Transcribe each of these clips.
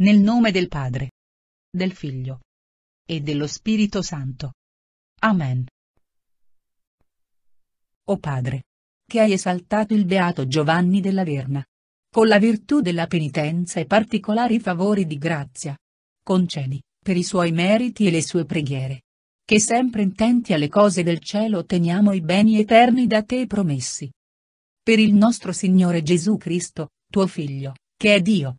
Nel nome del Padre, del Figlio e dello Spirito Santo. Amen. O Padre, che hai esaltato il beato Giovanni della Verna, con la virtù della penitenza e particolari favori di grazia, concedi, per i suoi meriti e le sue preghiere, che sempre intenti alle cose del cielo teniamo i beni eterni da te promessi. Per il nostro Signore Gesù Cristo, tuo Figlio, che è Dio,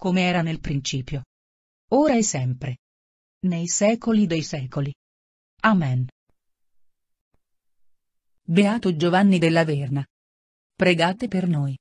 come era nel principio. Ora e sempre. Nei secoli dei secoli. Amen. Beato Giovanni della Verna. Pregate per noi.